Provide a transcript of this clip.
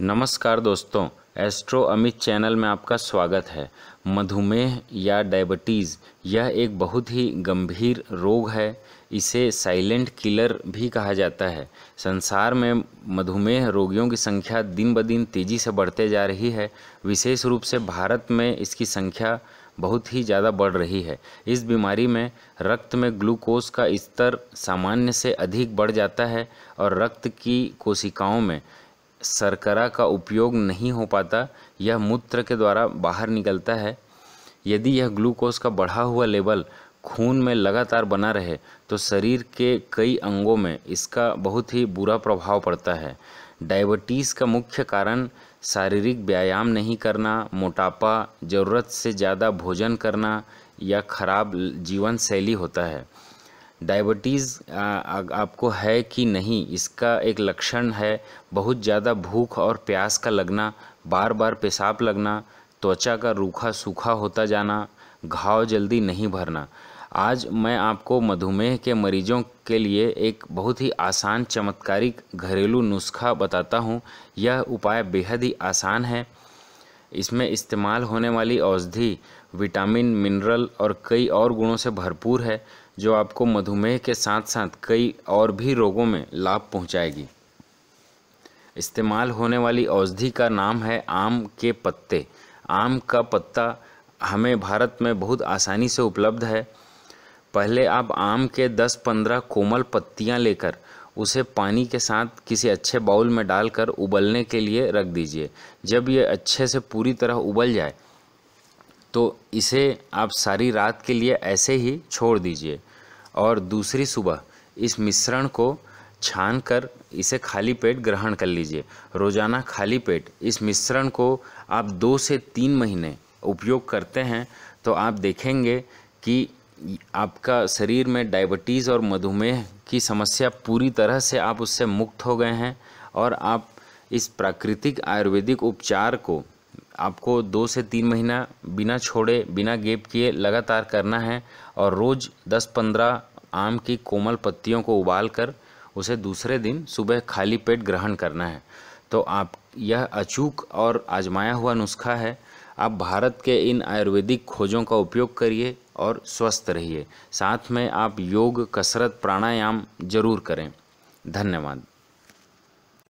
नमस्कार दोस्तों astro Amit channel में आपका स्वागत है मधुमेह या डायबिटीज़ यह एक बहुत ही गंभीर रोग है इसे साइलेंट किलर भी कहा जाता है संसार में मधुमेह रोगियों की संख्या दिन ब दिन तेज़ी से बढ़ते जा रही है विशेष रूप से भारत में इसकी संख्या बहुत ही ज़्यादा बढ़ रही है इस बीमारी में रक्त में ग्लूकोज का स्तर सामान्य से अधिक बढ़ जाता है और रक्त की कोशिकाओं में सरकरा का उपयोग नहीं हो पाता यह मूत्र के द्वारा बाहर निकलता है यदि यह ग्लूकोज का बढ़ा हुआ लेवल खून में लगातार बना रहे तो शरीर के कई अंगों में इसका बहुत ही बुरा प्रभाव पड़ता है डायबिटीज़ का मुख्य कारण शारीरिक व्यायाम नहीं करना मोटापा ज़रूरत से ज़्यादा भोजन करना या खराब जीवन शैली होता है डायबिटीज़ आपको है कि नहीं इसका एक लक्षण है बहुत ज़्यादा भूख और प्यास का लगना बार बार पेशाब लगना त्वचा का रूखा सूखा होता जाना घाव जल्दी नहीं भरना आज मैं आपको मधुमेह के मरीजों के लिए एक बहुत ही आसान चमत्कारी घरेलू नुस्खा बताता हूँ यह उपाय बेहद ही आसान है इसमें इस्तेमाल होने वाली औषधि विटामिन मिनरल और कई और गुणों से भरपूर है जो आपको मधुमेह के साथ साथ कई और भी रोगों में लाभ पहुंचाएगी इस्तेमाल होने वाली औषधि का नाम है आम के पत्ते आम का पत्ता हमें भारत में बहुत आसानी से उपलब्ध है पहले आप आम के 10-15 कोमल पत्तियां लेकर उसे पानी के साथ किसी अच्छे बाउल में डालकर उबलने के लिए रख दीजिए जब ये अच्छे से पूरी तरह उबल जाए तो इसे आप सारी रात के लिए ऐसे ही छोड़ दीजिए और दूसरी सुबह इस मिश्रण को छान कर इसे खाली पेट ग्रहण कर लीजिए रोज़ाना खाली पेट इस मिश्रण को आप दो से तीन महीने उपयोग करते हैं तो आप देखेंगे कि आपका शरीर में डायबिटीज़ और मधुमेह की समस्या पूरी तरह से आप उससे मुक्त हो गए हैं और आप इस प्राकृतिक आयुर्वेदिक उपचार को आपको दो से तीन महीना बिना छोड़े बिना गेप किए लगातार करना है और रोज़ दस पंद्रह आम की कोमल पत्तियों को उबाल कर उसे दूसरे दिन सुबह खाली पेट ग्रहण करना है तो आप यह अचूक और आजमाया हुआ नुस्खा है आप भारत के इन आयुर्वेदिक खोजों का उपयोग करिए और स्वस्थ रहिए साथ में आप योग कसरत प्राणायाम जरूर करें धन्यवाद